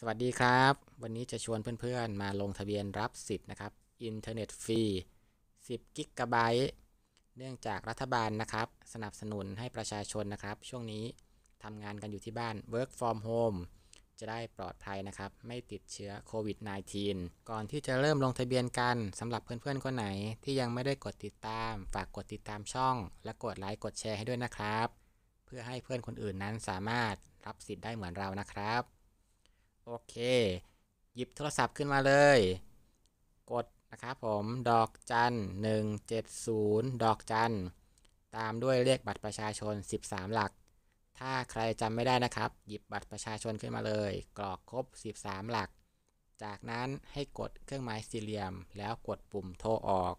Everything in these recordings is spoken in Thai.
สวัสดีครับ วันนี้จะชวนเพื่อนๆ มาลงทะเบียนรับสิทธิ์นะครับอินเทอร์เน็ตฟรี 10 กิกะไบต์เนื่องจากรัฐบาลนะครับ สนับสนุนให้ประชาชนนะครับ ช่วงนี้ทำงานกันอยู่ที่บ้าน work from home จะได้ปลอดภัยนะครับไม่ติดเชื้อโควิด -19 ก่อนที่จะเริ่มลงทะเบียนกันสำหรับเพื่อนๆ คนไหนที่ยังไม่ได้กดติดตามฝากกดติดตามช่อง และกดไลค์กดแชร์ให้ด้วยนะครับเพื่อให้เพื่อนคนอื่นนั้นสามารถรับสิทธิ์ได้เหมือนเรานะครับเค หยิบโทรศัพท์ขึ้นมาเลย กดนะครับผม ดอกจันหนึ่งเจ็ดอกจัน ตามด้วยเลขบัตรประชาชน 13 หลัก ถ้าใครจำไม่ได้นะครับ หยิบบัตรประชาชนขึ้นมาเลย กรอกครบ 13 หลัก จากนั้นให้กดเครื่องหมายสี่เหลี่ยม แล้วกดปุ่มโทรออก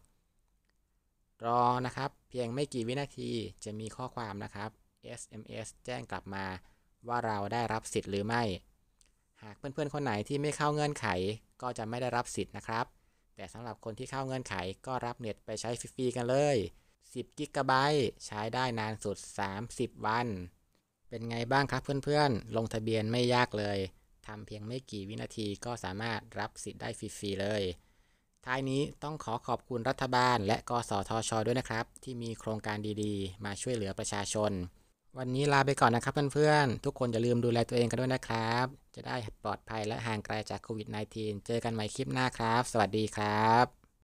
รอนะครับ เพียงไม่กี่วินาทีจะมีข้อความนะครับ SMS แจ้งกลับมาว่าเราได้รับสิทธิ์หรือไม่หากเพื่อนๆ คนไหนที่ไม่เข้าเงื่อนไขก็จะไม่ได้รับสิทธิ์นะครับ แต่สำหรับคนที่เข้าเงื่อนไขก็รับเน็ตไปใช้ฟรีๆกันเลย10กิกะไบต์ใช้ได้นานสุด 30 วัน เป็นไงบ้างครับเพื่อนๆ ลงทะเบียนไม่ยากเลยทำเพียงไม่กี่วินาทีก็สามารถรับสิทธิ์ได้ฟรีๆเลย ท้ายนี้ต้องขอขอบคุณรัฐบาลและกสทช ด้วยนะครับที่มีโครงการดีๆ มาช่วยเหลือประชาชนวันนี้ลาไปก่อนนะครับเพื่อนๆ ทุกคนอย่าลืมดูแลตัวเองกันด้วยนะครับจะได้ปลอดภัยและห่างไกลจากโควิด -19 เจอกันใหม่คลิปหน้าครับ สวัสดีครับ